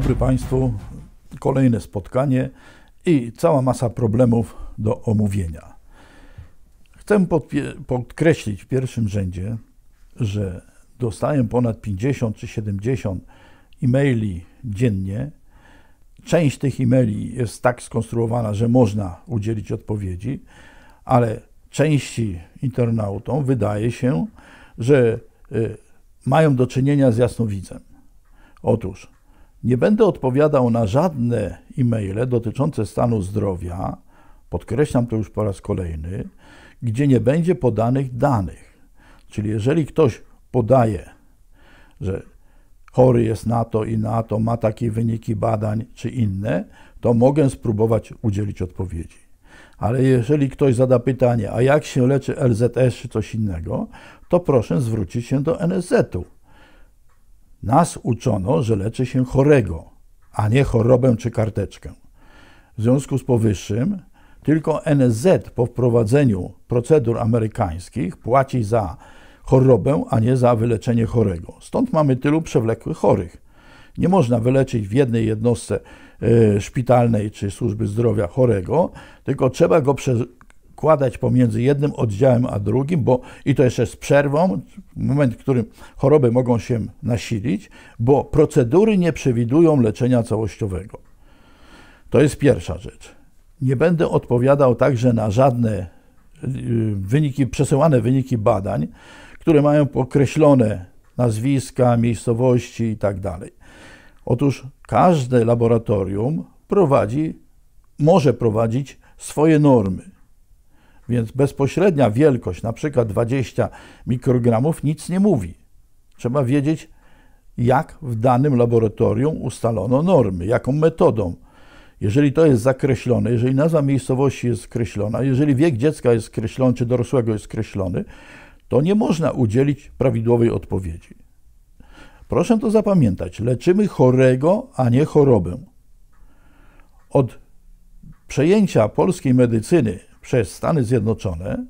dobry Państwu. Kolejne spotkanie i cała masa problemów do omówienia. Chcę podkreślić w pierwszym rzędzie, że dostaję ponad 50 czy 70 e-maili dziennie. Część tych e-maili jest tak skonstruowana, że można udzielić odpowiedzi, ale części internautom wydaje się, że y, mają do czynienia z jasnowidzem. Otóż nie będę odpowiadał na żadne e-maile dotyczące stanu zdrowia, podkreślam to już po raz kolejny, gdzie nie będzie podanych danych. Czyli jeżeli ktoś podaje, że chory jest na to i na to, ma takie wyniki badań czy inne, to mogę spróbować udzielić odpowiedzi. Ale jeżeli ktoś zada pytanie, a jak się leczy LZS czy coś innego, to proszę zwrócić się do NSZ-u nas uczono, że leczy się chorego, a nie chorobę czy karteczkę. W związku z powyższym, tylko NSZ po wprowadzeniu procedur amerykańskich płaci za chorobę, a nie za wyleczenie chorego. Stąd mamy tylu przewlekłych chorych. Nie można wyleczyć w jednej jednostce e, szpitalnej czy służby zdrowia chorego, tylko trzeba go wkładać pomiędzy jednym oddziałem a drugim, bo i to jeszcze z przerwą, moment, w którym choroby mogą się nasilić, bo procedury nie przewidują leczenia całościowego. To jest pierwsza rzecz. Nie będę odpowiadał także na żadne y, wyniki, przesyłane wyniki badań, które mają określone nazwiska, miejscowości itd. Tak Otóż każde laboratorium prowadzi, może prowadzić swoje normy. Więc bezpośrednia wielkość, na przykład 20 mikrogramów, nic nie mówi. Trzeba wiedzieć, jak w danym laboratorium ustalono normy, jaką metodą. Jeżeli to jest zakreślone, jeżeli nazwa miejscowości jest skreślona, jeżeli wiek dziecka jest skreślony, czy dorosłego jest skreślony, to nie można udzielić prawidłowej odpowiedzi. Proszę to zapamiętać. Leczymy chorego, a nie chorobę. Od przejęcia polskiej medycyny przez Stany Zjednoczone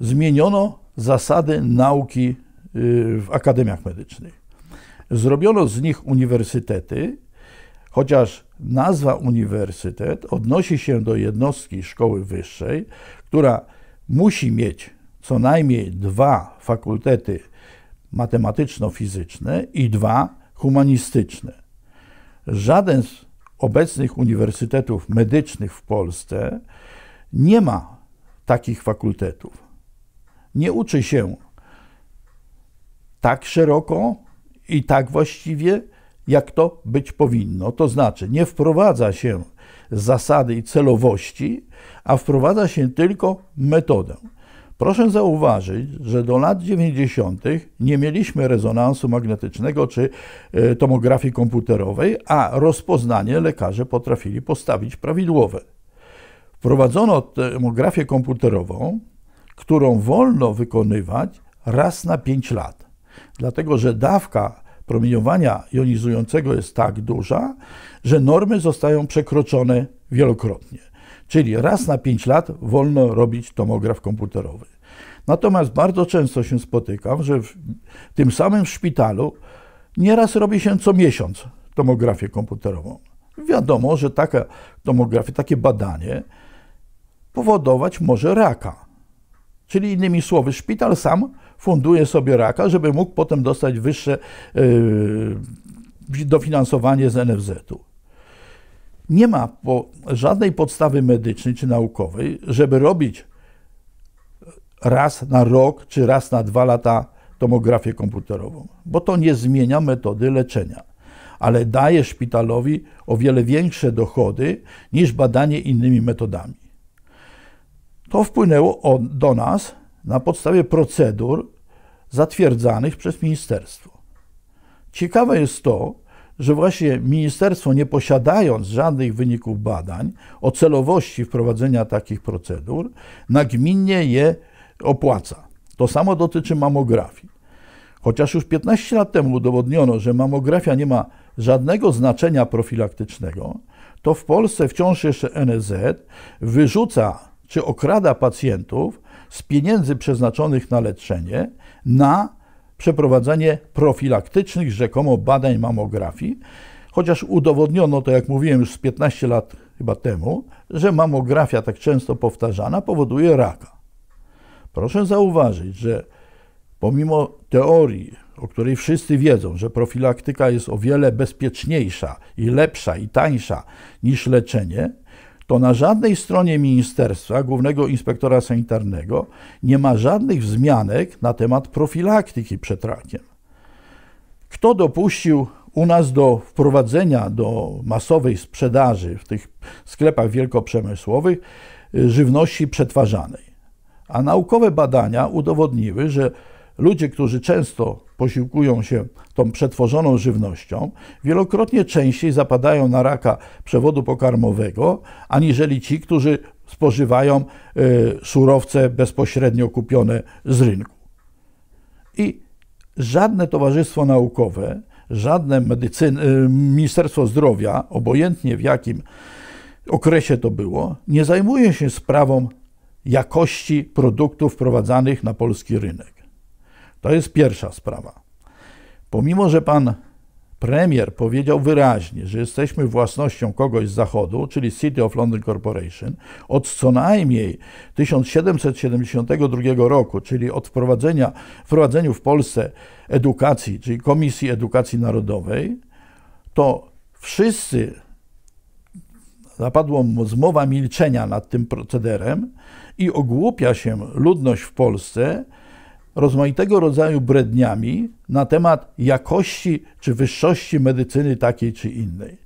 zmieniono zasady nauki y, w akademiach medycznych. Zrobiono z nich uniwersytety, chociaż nazwa uniwersytet odnosi się do jednostki szkoły wyższej, która musi mieć co najmniej dwa fakultety matematyczno-fizyczne i dwa humanistyczne. Żaden z obecnych uniwersytetów medycznych w Polsce nie ma takich fakultetów. Nie uczy się tak szeroko i tak właściwie, jak to być powinno. To znaczy, nie wprowadza się zasady i celowości, a wprowadza się tylko metodę. Proszę zauważyć, że do lat 90. nie mieliśmy rezonansu magnetycznego czy e, tomografii komputerowej, a rozpoznanie lekarze potrafili postawić prawidłowe. Wprowadzono tomografię komputerową, którą wolno wykonywać raz na 5 lat, dlatego że dawka promieniowania jonizującego jest tak duża, że normy zostają przekroczone wielokrotnie. Czyli raz na 5 lat wolno robić tomograf komputerowy. Natomiast bardzo często się spotykam, że w tym samym szpitalu nieraz robi się co miesiąc tomografię komputerową. Wiadomo, że taka tomografia, takie badanie powodować może raka. Czyli innymi słowy, szpital sam funduje sobie raka, żeby mógł potem dostać wyższe yy, dofinansowanie z NFZ-u. Nie ma po żadnej podstawy medycznej czy naukowej, żeby robić e, raz na rok czy raz na dwa lata tomografię komputerową, bo to nie zmienia metody leczenia, ale daje szpitalowi o wiele większe dochody niż badanie innymi metodami. To wpłynęło do nas na podstawie procedur zatwierdzanych przez ministerstwo. Ciekawe jest to, że właśnie ministerstwo, nie posiadając żadnych wyników badań o celowości wprowadzenia takich procedur, nagminnie je opłaca. To samo dotyczy mamografii. Chociaż już 15 lat temu udowodniono, że mamografia nie ma żadnego znaczenia profilaktycznego, to w Polsce wciąż jeszcze NZ wyrzuca czy okrada pacjentów z pieniędzy przeznaczonych na leczenie na przeprowadzenie profilaktycznych rzekomo badań mamografii, chociaż udowodniono to, jak mówiłem już z 15 lat chyba temu, że mamografia tak często powtarzana powoduje raka. Proszę zauważyć, że pomimo teorii, o której wszyscy wiedzą, że profilaktyka jest o wiele bezpieczniejsza i lepsza i tańsza niż leczenie, to na żadnej stronie ministerstwa, głównego inspektora sanitarnego, nie ma żadnych wzmianek na temat profilaktyki przed rakiem. Kto dopuścił u nas do wprowadzenia do masowej sprzedaży w tych sklepach wielkoprzemysłowych y, żywności przetwarzanej? A naukowe badania udowodniły, że Ludzie, którzy często posiłkują się tą przetworzoną żywnością, wielokrotnie częściej zapadają na raka przewodu pokarmowego, aniżeli ci, którzy spożywają y, surowce bezpośrednio kupione z rynku. I żadne towarzystwo naukowe, żadne medycyny, y, Ministerstwo Zdrowia, obojętnie w jakim okresie to było, nie zajmuje się sprawą jakości produktów wprowadzanych na polski rynek. To jest pierwsza sprawa. Pomimo, że pan premier powiedział wyraźnie, że jesteśmy własnością kogoś z Zachodu, czyli City of London Corporation, od co najmniej 1772 roku, czyli od wprowadzenia, wprowadzeniu w Polsce edukacji, czyli Komisji Edukacji Narodowej, to wszyscy zapadła zmowa milczenia nad tym procederem i ogłupia się ludność w Polsce rozmaitego rodzaju bredniami na temat jakości czy wyższości medycyny takiej czy innej.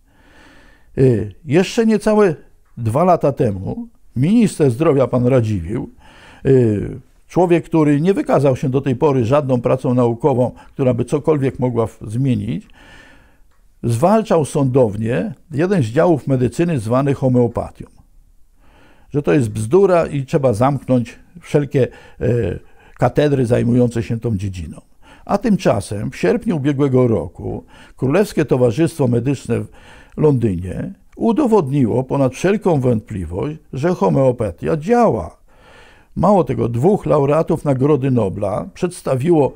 Y, jeszcze niecałe dwa lata temu minister zdrowia, pan Radziwił, y, człowiek, który nie wykazał się do tej pory żadną pracą naukową, która by cokolwiek mogła zmienić, zwalczał sądownie jeden z działów medycyny zwany homeopatią. Że to jest bzdura i trzeba zamknąć wszelkie e, katedry zajmujące się tą dziedziną. A tymczasem w sierpniu ubiegłego roku Królewskie Towarzystwo Medyczne w Londynie udowodniło ponad wszelką wątpliwość, że homeopatia działa. Mało tego, dwóch laureatów Nagrody Nobla przedstawiło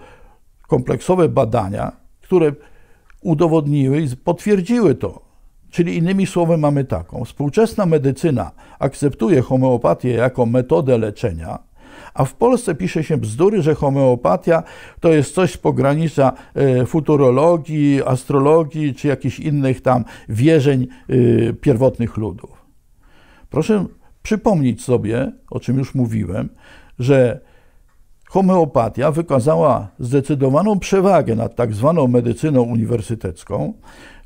kompleksowe badania, które udowodniły i potwierdziły to. Czyli innymi słowy mamy taką. Współczesna medycyna akceptuje homeopatię jako metodę leczenia, a w Polsce pisze się bzdury, że homeopatia to jest coś z pogranicza e, futurologii, astrologii czy jakichś innych tam wierzeń e, pierwotnych ludów. Proszę przypomnieć sobie, o czym już mówiłem, że homeopatia wykazała zdecydowaną przewagę nad tak zwaną medycyną uniwersytecką.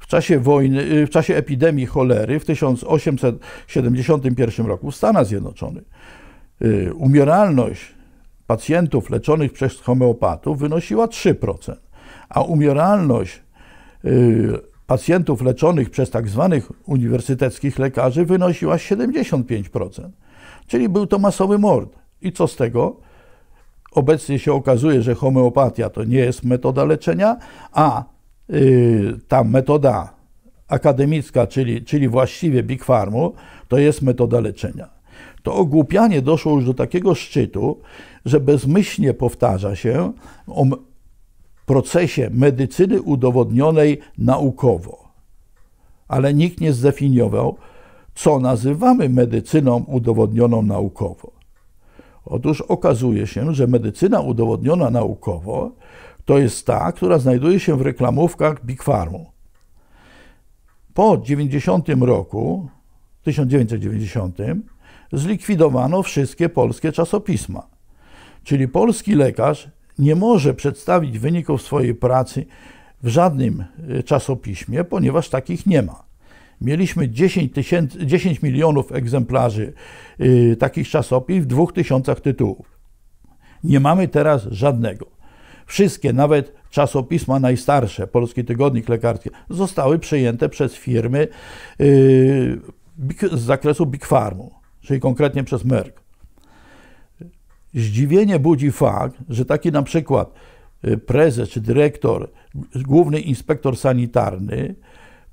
W czasie, wojny, e, w czasie epidemii cholery w 1871 roku w Stanach Zjednoczonych Y, umieralność pacjentów leczonych przez homeopatów wynosiła 3%, a umieralność y, pacjentów leczonych przez tak zwanych uniwersyteckich lekarzy wynosiła 75%. Czyli był to masowy mord. I co z tego? Obecnie się okazuje, że homeopatia to nie jest metoda leczenia, a y, ta metoda akademicka, czyli, czyli właściwie Big Farmu, to jest metoda leczenia to ogłupianie doszło już do takiego szczytu, że bezmyślnie powtarza się o procesie medycyny udowodnionej naukowo. Ale nikt nie zdefiniował, co nazywamy medycyną udowodnioną naukowo. Otóż okazuje się, że medycyna udowodniona naukowo to jest ta, która znajduje się w reklamówkach Big Pharma. Po 90 roku, 1990 zlikwidowano wszystkie polskie czasopisma. Czyli polski lekarz nie może przedstawić wyników swojej pracy w żadnym y, czasopiśmie, ponieważ takich nie ma. Mieliśmy 10, 10 milionów egzemplarzy y, takich czasopism w 2000 tytułów. Nie mamy teraz żadnego. Wszystkie, nawet czasopisma najstarsze, Polski Tygodnik Lekarski, zostały przejęte przez firmy y, z zakresu Big Farmu czyli konkretnie przez Merck. Zdziwienie budzi fakt, że taki na przykład y, prezes czy dyrektor, główny inspektor sanitarny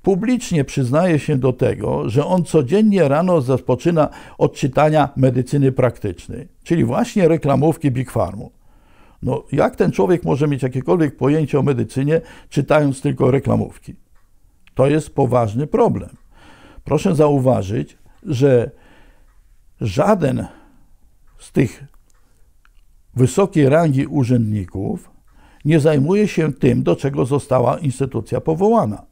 publicznie przyznaje się do tego, że on codziennie rano rozpoczyna od czytania medycyny praktycznej, czyli właśnie reklamówki Big Farmu. No, jak ten człowiek może mieć jakiekolwiek pojęcie o medycynie, czytając tylko reklamówki? To jest poważny problem. Proszę zauważyć, że żaden z tych wysokiej rangi urzędników nie zajmuje się tym, do czego została instytucja powołana.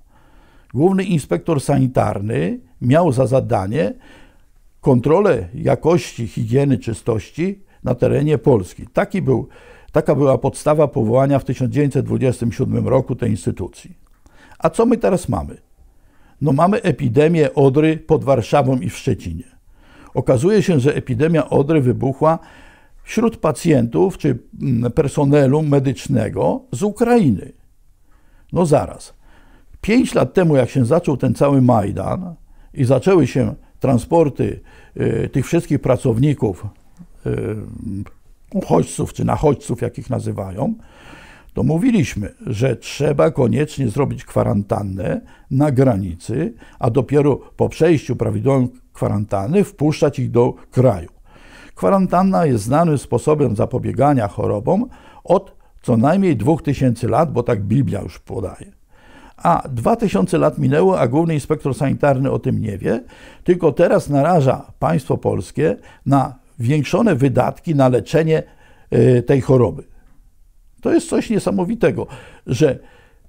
Główny inspektor sanitarny miał za zadanie kontrolę jakości, higieny, czystości na terenie Polski. Taki był, taka była podstawa powołania w 1927 roku tej instytucji. A co my teraz mamy? No mamy epidemię odry pod Warszawą i w Szczecinie. Okazuje się, że epidemia odry wybuchła wśród pacjentów czy mm, personelu medycznego z Ukrainy. No zaraz. Pięć lat temu, jak się zaczął ten cały Majdan i zaczęły się transporty y, tych wszystkich pracowników, y, uchodźców czy nachodźców, jakich nazywają, to mówiliśmy, że trzeba koniecznie zrobić kwarantannę na granicy, a dopiero po przejściu prawidłowym kwarantanny, wpuszczać ich do kraju. Kwarantanna jest znanym sposobem zapobiegania chorobom od co najmniej 2000 lat, bo tak Biblia już podaje. A 2000 lat minęło, a główny inspektor sanitarny o tym nie wie, tylko teraz naraża państwo polskie na większone wydatki na leczenie y, tej choroby. To jest coś niesamowitego, że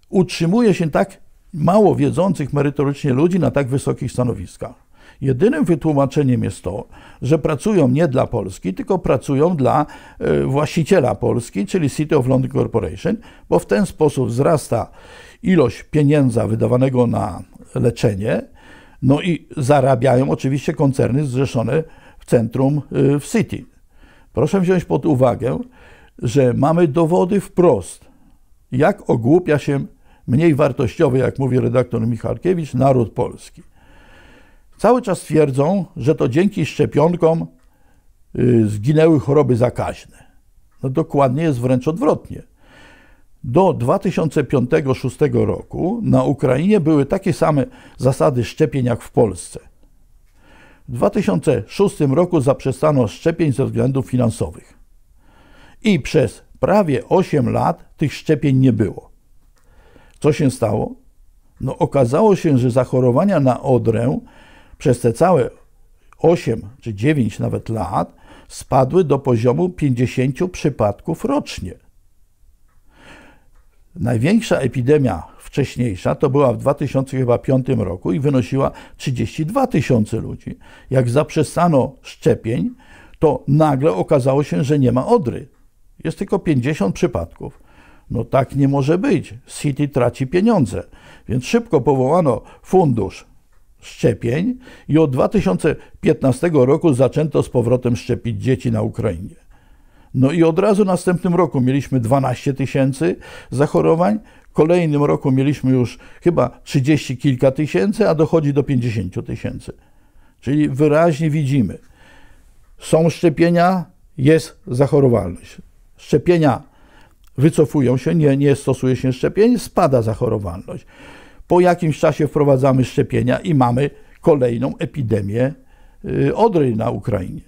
utrzymuje się tak mało wiedzących merytorycznie ludzi na tak wysokich stanowiskach. Jedynym wytłumaczeniem jest to, że pracują nie dla Polski, tylko pracują dla e, właściciela Polski, czyli City of London Corporation, bo w ten sposób wzrasta ilość pieniędzy wydawanego na leczenie, no i zarabiają oczywiście koncerny zrzeszone w centrum, e, w City. Proszę wziąć pod uwagę, że mamy dowody wprost, jak ogłupia się mniej wartościowy, jak mówi redaktor Michalkiewicz, naród polski. Cały czas twierdzą, że to dzięki szczepionkom y, zginęły choroby zakaźne. No dokładnie jest wręcz odwrotnie. Do 2005-2006 roku na Ukrainie były takie same zasady szczepień jak w Polsce. W 2006 roku zaprzestano szczepień ze względów finansowych. I przez prawie 8 lat tych szczepień nie było. Co się stało? No okazało się, że zachorowania na odrę przez te całe 8 czy 9 nawet lat spadły do poziomu 50 przypadków rocznie. Największa epidemia wcześniejsza to była w 2005 roku i wynosiła 32 tysiące ludzi. Jak zaprzestano szczepień, to nagle okazało się, że nie ma odry. Jest tylko 50 przypadków. No tak nie może być. City traci pieniądze. Więc szybko powołano fundusz szczepień i od 2015 roku zaczęto z powrotem szczepić dzieci na Ukrainie. No i od razu następnym roku mieliśmy 12 tysięcy zachorowań, kolejnym roku mieliśmy już chyba 30 kilka tysięcy, a dochodzi do 50 tysięcy. Czyli wyraźnie widzimy, są szczepienia, jest zachorowalność. Szczepienia wycofują się, nie, nie stosuje się szczepień, spada zachorowalność. Po jakimś czasie wprowadzamy szczepienia i mamy kolejną epidemię y, odry na Ukrainie.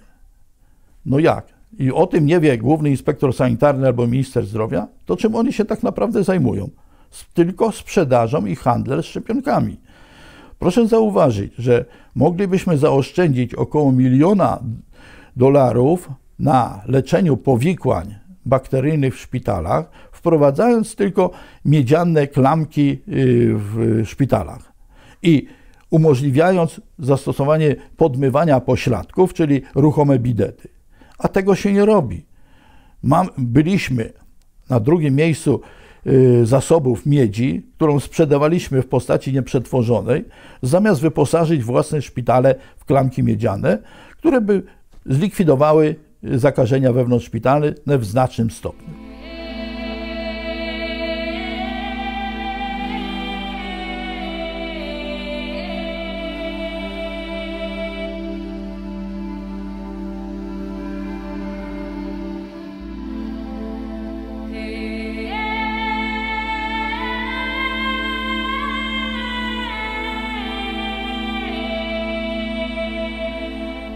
No jak? I o tym nie wie główny inspektor sanitarny albo minister zdrowia, to czym oni się tak naprawdę zajmują? Tylko sprzedażą i handlem szczepionkami. Proszę zauważyć, że moglibyśmy zaoszczędzić około miliona dolarów na leczeniu powikłań bakteryjnych w szpitalach, wprowadzając tylko miedziane klamki y, w szpitalach i umożliwiając zastosowanie podmywania pośladków, czyli ruchome bidety. A tego się nie robi. Mam, byliśmy na drugim miejscu y, zasobów miedzi, którą sprzedawaliśmy w postaci nieprzetworzonej, zamiast wyposażyć własne szpitale w klamki miedziane, które by zlikwidowały zakażenia wewnątrzszpitalne w znacznym stopniu.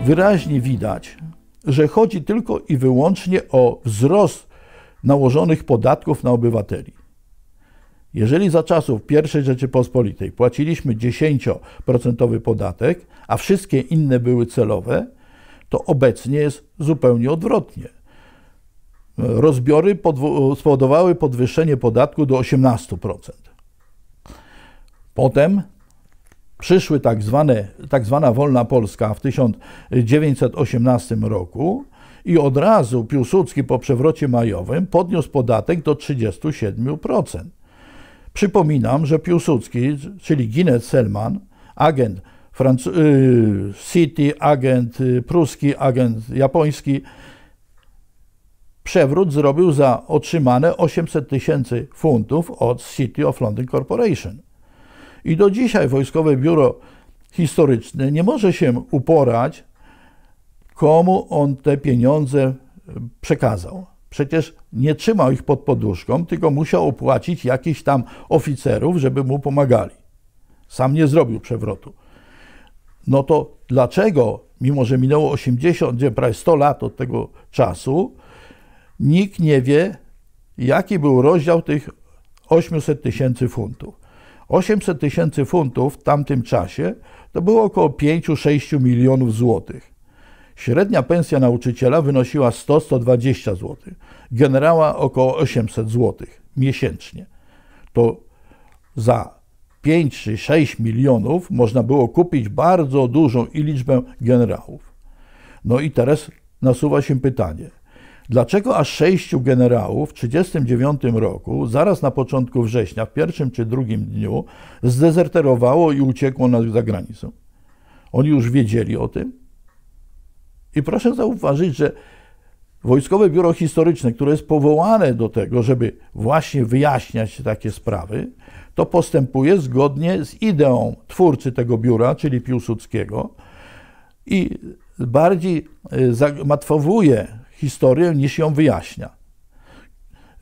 wyraźnie widać, że chodzi tylko i wyłącznie o wzrost nałożonych podatków na obywateli. Jeżeli za czasów I Rzeczypospolitej płaciliśmy 10% podatek, a wszystkie inne były celowe, to obecnie jest zupełnie odwrotnie. Rozbiory spowodowały podwyższenie podatku do 18%. Potem przyszły tak, zwane, tak zwana Wolna Polska w 1918 roku i od razu Piłsudski po przewrocie majowym podniósł podatek do 37%. Przypominam, że Piłsudski, czyli Ginec Selman, agent Franc- y, City, agent pruski, agent japoński, przewrót zrobił za otrzymane 800 tysięcy funtów od City of London Corporation. I do dzisiaj Wojskowe Biuro Historyczne nie może się uporać, komu on te pieniądze e, przekazał. Przecież nie trzymał ich pod poduszką, tylko musiał opłacić jakichś tam oficerów, żeby mu pomagali. Sam nie zrobił przewrotu. No to dlaczego, mimo że minęło 80, prawie 100 lat od tego czasu, nikt nie wie, jaki był rozdział tych 800 tysięcy funtów? 800 tysięcy funtów w tamtym czasie to było około 5-6 milionów złotych. Średnia pensja nauczyciela wynosiła 100-120 zł, generała około 800 zł miesięcznie. To za 5 czy 6 milionów można było kupić bardzo dużą liczbę generałów. No i teraz nasuwa się pytanie, Dlaczego aż sześciu generałów w 1939 roku, zaraz na początku września, w pierwszym czy drugim dniu, zdezerterowało i uciekło na, za granicę? Oni już wiedzieli o tym. I proszę zauważyć, że Wojskowe Biuro Historyczne, które jest powołane do tego, żeby właśnie wyjaśniać takie sprawy, to postępuje zgodnie z ideą twórcy tego biura, czyli Piłsudskiego, i bardziej e, matwowuje historię niż ją wyjaśnia.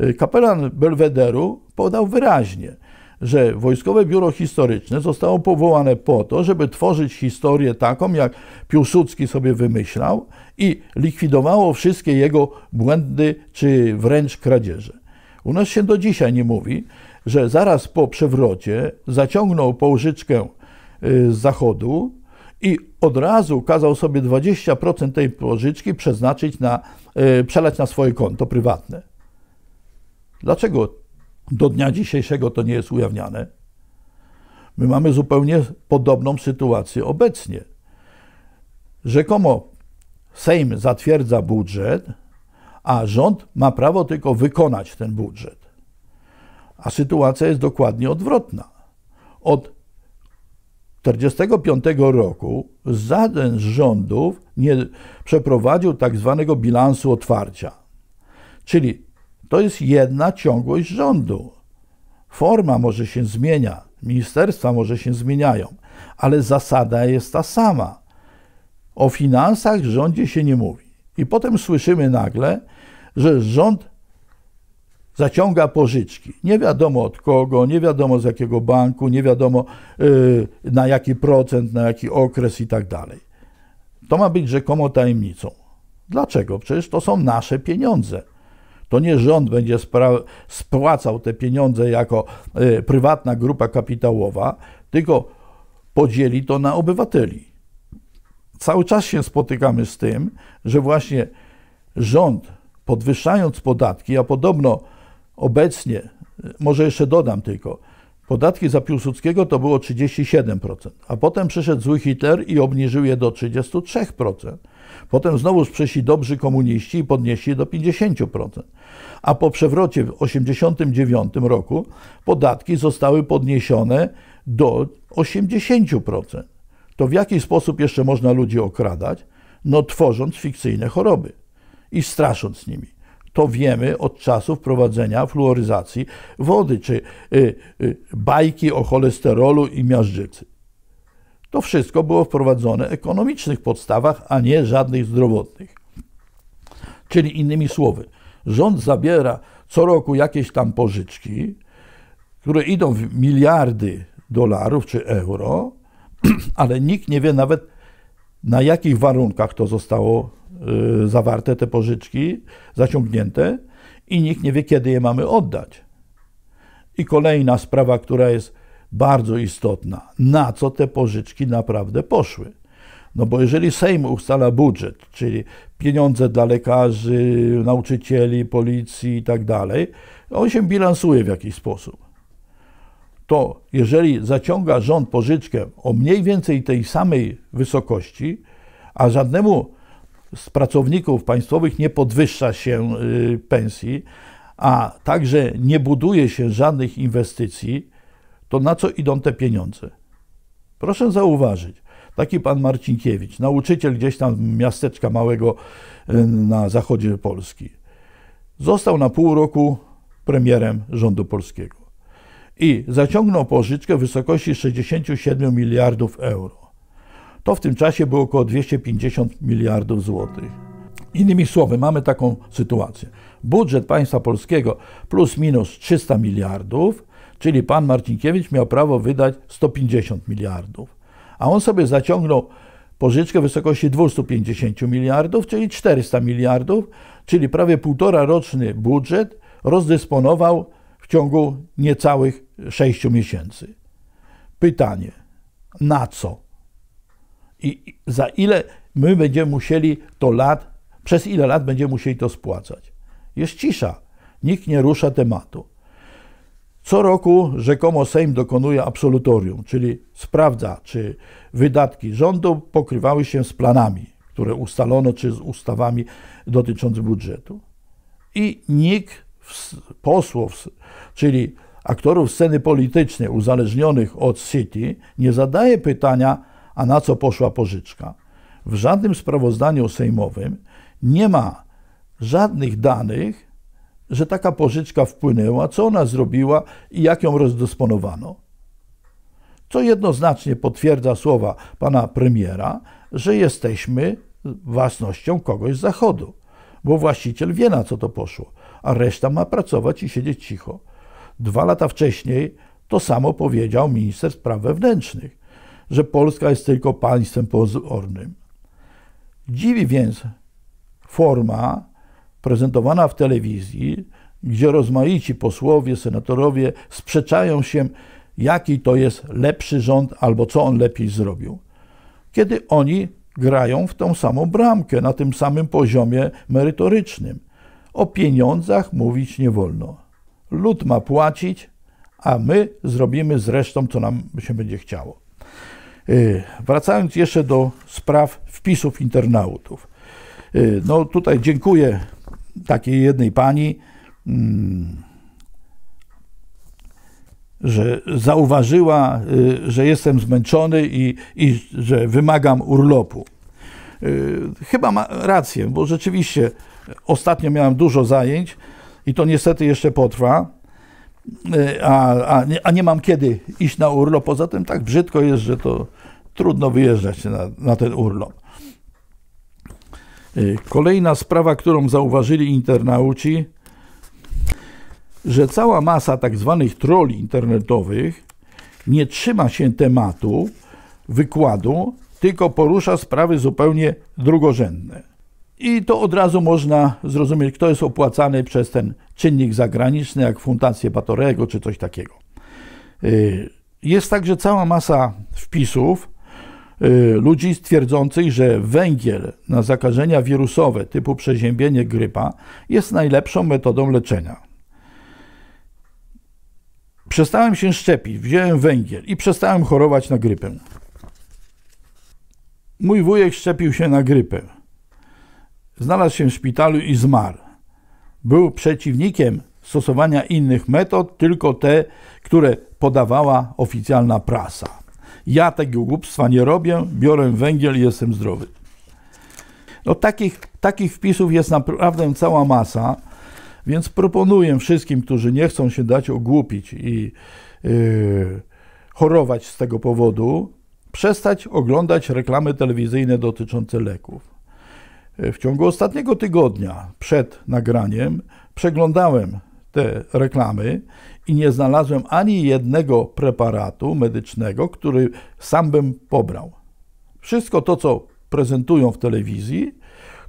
Y, kapelan Belwederu podał wyraźnie, że Wojskowe Biuro Historyczne zostało powołane po to, żeby tworzyć historię taką, jak Piłsudski sobie wymyślał i likwidowało wszystkie jego błędy czy wręcz kradzieże. U nas się do dzisiaj nie mówi, że zaraz po przewrocie zaciągnął pożyczkę y, z Zachodu, i od razu kazał sobie 20% tej pożyczki przeznaczyć na, e, przelać na swoje konto prywatne. Dlaczego do dnia dzisiejszego to nie jest ujawniane? My mamy zupełnie podobną sytuację obecnie. Rzekomo Sejm zatwierdza budżet, a rząd ma prawo tylko wykonać ten budżet. A sytuacja jest dokładnie odwrotna. Od 1945 roku żaden z rządów nie przeprowadził tak zwanego bilansu otwarcia. Czyli to jest jedna ciągłość rządu. Forma może się zmienia, ministerstwa może się zmieniają, ale zasada jest ta sama. O finansach rządzie się nie mówi. I potem słyszymy nagle, że rząd zaciąga pożyczki. Nie wiadomo od kogo, nie wiadomo z jakiego banku, nie wiadomo y, na jaki procent, na jaki okres i tak dalej. To ma być rzekomo tajemnicą. Dlaczego? Przecież to są nasze pieniądze. To nie rząd będzie spłacał te pieniądze jako y, prywatna grupa kapitałowa, tylko podzieli to na obywateli. Cały czas się spotykamy z tym, że właśnie rząd podwyższając podatki, a podobno Obecnie, może jeszcze dodam tylko, podatki za Piłsudskiego to było 37%, a potem przyszedł zły Hitler i obniżył je do 33%. Potem znowu przyszli dobrzy komuniści i podnieśli je do 50%. A po przewrocie w 1989 roku podatki zostały podniesione do 80%. To w jaki sposób jeszcze można ludzi okradać? No tworząc fikcyjne choroby i strasząc nimi. To wiemy od czasów prowadzenia fluoryzacji wody, czy y, y, bajki o cholesterolu i miażdżycy. To wszystko było wprowadzone w ekonomicznych podstawach, a nie żadnych zdrowotnych. Czyli innymi słowy, rząd zabiera co roku jakieś tam pożyczki, które idą w miliardy dolarów czy euro, ale nikt nie wie nawet na jakich warunkach to zostało Y, zawarte te pożyczki, zaciągnięte i nikt nie wie, kiedy je mamy oddać. I kolejna sprawa, która jest bardzo istotna, na co te pożyczki naprawdę poszły. No bo jeżeli Sejm ustala budżet, czyli pieniądze dla lekarzy, nauczycieli, policji i tak dalej, on się bilansuje w jakiś sposób. To jeżeli zaciąga rząd pożyczkę o mniej więcej tej samej wysokości, a żadnemu z pracowników państwowych nie podwyższa się y, pensji, a także nie buduje się żadnych inwestycji, to na co idą te pieniądze? Proszę zauważyć, taki pan Marcinkiewicz, nauczyciel gdzieś tam miasteczka małego y, na zachodzie Polski, został na pół roku premierem rządu polskiego i zaciągnął pożyczkę w wysokości 67 miliardów euro. To w tym czasie było około 250 miliardów złotych. Innymi słowy, mamy taką sytuację. Budżet państwa polskiego plus minus 300 miliardów, czyli pan Marcinkiewicz miał prawo wydać 150 miliardów, a on sobie zaciągnął pożyczkę w wysokości 250 miliardów, czyli 400 miliardów, czyli prawie półtora roczny budżet rozdysponował w ciągu niecałych 6 miesięcy. Pytanie, na co? I za ile my będziemy musieli to lat, przez ile lat będziemy musieli to spłacać? Jest cisza. Nikt nie rusza tematu. Co roku rzekomo Sejm dokonuje absolutorium, czyli sprawdza, czy wydatki rządu pokrywały się z planami, które ustalono, czy z ustawami dotyczącymi budżetu. I nikt z posłów, czyli aktorów sceny politycznej uzależnionych od City, nie zadaje pytania, a na co poszła pożyczka. W żadnym sprawozdaniu sejmowym nie ma żadnych danych, że taka pożyczka wpłynęła, co ona zrobiła i jak ją rozdysponowano. Co jednoznacznie potwierdza słowa pana premiera, że jesteśmy własnością kogoś z Zachodu, bo właściciel wie na co to poszło, a reszta ma pracować i siedzieć cicho. Dwa lata wcześniej to samo powiedział minister spraw wewnętrznych że Polska jest tylko państwem pozornym. Dziwi więc forma prezentowana w telewizji, gdzie rozmaici posłowie, senatorowie sprzeczają się, jaki to jest lepszy rząd albo co on lepiej zrobił. Kiedy oni grają w tą samą bramkę, na tym samym poziomie merytorycznym. O pieniądzach mówić nie wolno. Lud ma płacić, a my zrobimy z resztą, co nam się będzie chciało. Y, wracając jeszcze do spraw wpisów internautów. Y, no tutaj dziękuję takiej jednej pani, mm, że zauważyła, y, że jestem zmęczony i, i że wymagam urlopu. Chyba ma rację, bo rzeczywiście ostatnio miałem dużo zajęć i to niestety jeszcze potrwa. E, a, a, nie, a nie mam kiedy iść na urlop. Poza tym tak brzydko jest, że to trudno wyjeżdżać na, na ten urlop. E, kolejna sprawa, którą zauważyli internauci, że cała masa tak zwanych troli internetowych nie trzyma się tematu wykładu, tylko porusza sprawy zupełnie drugorzędne. I to od razu można zrozumieć, kto jest opłacany przez ten czynnik zagraniczny, jak Fundację Batorego czy coś takiego. Y, jest także cała masa wpisów y, ludzi stwierdzających, że węgiel na zakażenia wirusowe typu przeziębienie, grypa jest najlepszą metodą leczenia. Przestałem się szczepić, wziąłem węgiel i przestałem chorować na grypę. Mój wujek szczepił się na grypę znalazł się w szpitalu i zmarł. Był przeciwnikiem stosowania innych metod, tylko te, które podawała oficjalna prasa. Ja tego głupstwa nie robię, biorę węgiel i jestem zdrowy. No, takich, takich wpisów jest naprawdę cała masa, więc proponuję wszystkim, którzy nie chcą się dać ogłupić i yy, chorować z tego powodu, przestać oglądać reklamy telewizyjne dotyczące leków. E, w ciągu ostatniego tygodnia przed nagraniem przeglądałem te reklamy i nie znalazłem ani jednego preparatu medycznego, który sam bym pobrał. Wszystko to, co prezentują w telewizji,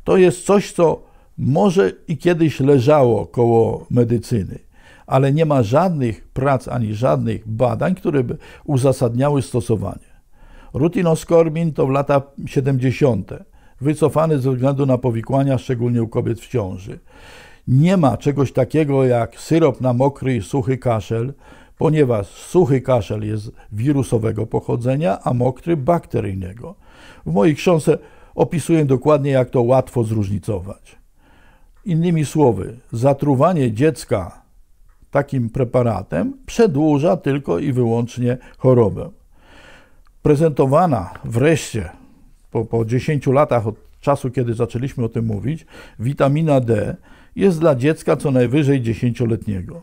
to jest coś, co może i kiedyś leżało koło medycyny, ale nie ma żadnych prac ani żadnych badań, które by uzasadniały stosowanie. Rutinoskormin to w lata 70 wycofany ze względu na powikłania, szczególnie u kobiet w ciąży. Nie ma czegoś takiego jak syrop na mokry i suchy kaszel, ponieważ suchy kaszel jest wirusowego pochodzenia, a mokry bakteryjnego. W mojej książce opisuję dokładnie, jak to łatwo zróżnicować. Innymi słowy, zatruwanie dziecka takim preparatem przedłuża tylko i wyłącznie chorobę. Prezentowana wreszcie po, po 10 latach od czasu, kiedy zaczęliśmy o tym mówić, witamina D jest dla dziecka co najwyżej 10-letniego.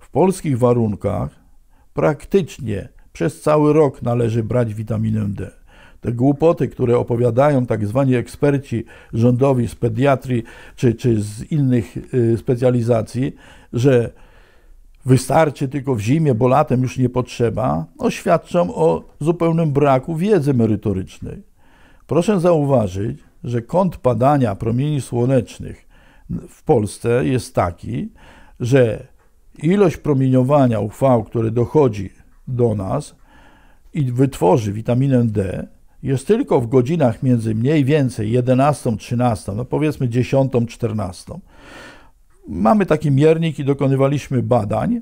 W polskich warunkach praktycznie przez cały rok należy brać witaminę D. Te głupoty, które opowiadają tak zwani eksperci rządowi z pediatrii czy, czy z innych y, specjalizacji, że wystarczy tylko w zimie, bo latem już nie potrzeba, oświadczą no o zupełnym braku wiedzy merytorycznej. Proszę zauważyć, że kąt padania promieni słonecznych w Polsce jest taki, że ilość promieniowania UV, które dochodzi do nas i wytworzy witaminę D, jest tylko w godzinach między mniej więcej 11, 13, no powiedzmy 10, 14. Mamy taki miernik i dokonywaliśmy badań,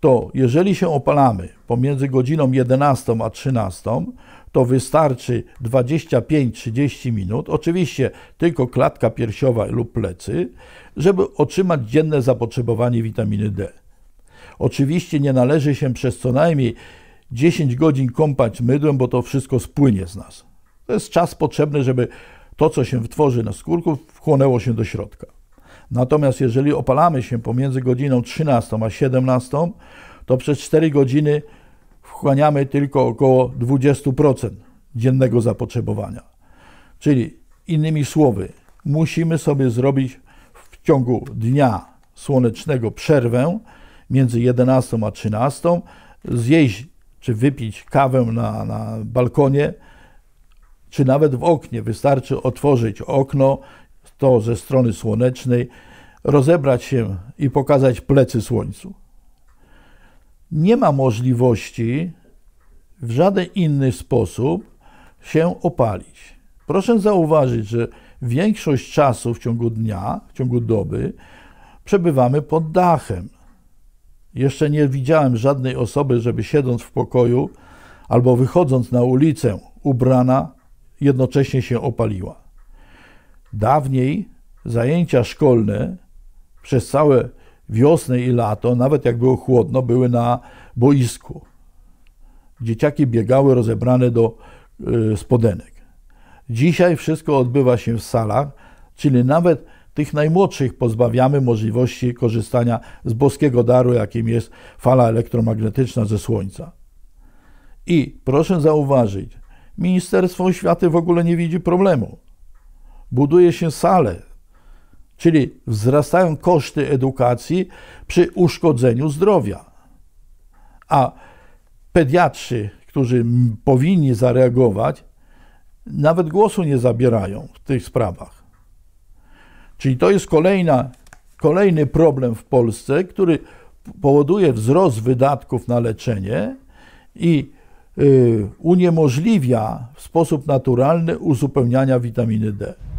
to jeżeli się opalamy pomiędzy godziną 11 a 13, to wystarczy 25-30 minut, oczywiście tylko klatka piersiowa lub plecy, żeby otrzymać dzienne zapotrzebowanie witaminy D. Oczywiście nie należy się przez co najmniej 10 godzin kąpać mydłem, bo to wszystko spłynie z nas. To jest czas potrzebny, żeby to, co się wtworzy na skórku, wchłonęło się do środka. Natomiast jeżeli opalamy się pomiędzy godziną 13 a 17, to przez 4 godziny wchłaniamy tylko około 20% dziennego zapotrzebowania. Czyli innymi słowy, musimy sobie zrobić w ciągu dnia słonecznego przerwę między 11 a 13, zjeść czy wypić kawę na, na balkonie, czy nawet w oknie. Wystarczy otworzyć okno, to ze strony słonecznej, rozebrać się i pokazać plecy słońcu nie ma możliwości w żaden inny sposób się opalić. Proszę zauważyć, że większość czasu w ciągu dnia, w ciągu doby przebywamy pod dachem. Jeszcze nie widziałem żadnej osoby, żeby siedząc w pokoju albo wychodząc na ulicę ubrana, jednocześnie się opaliła. Dawniej zajęcia szkolne przez całe wiosnę i lato, nawet jak było chłodno, były na boisku. Dzieciaki biegały rozebrane do y, spodenek. Dzisiaj wszystko odbywa się w salach, czyli nawet tych najmłodszych pozbawiamy możliwości korzystania z boskiego daru, jakim jest fala elektromagnetyczna ze Słońca. I proszę zauważyć, Ministerstwo Oświaty w ogóle nie widzi problemu. Buduje się sale Czyli wzrastają koszty edukacji przy uszkodzeniu zdrowia. A pediatrzy, którzy powinni zareagować, nawet głosu nie zabierają w tych sprawach. Czyli to jest kolejna, kolejny problem w Polsce, który powoduje wzrost wydatków na leczenie i y, uniemożliwia w sposób naturalny uzupełniania witaminy D.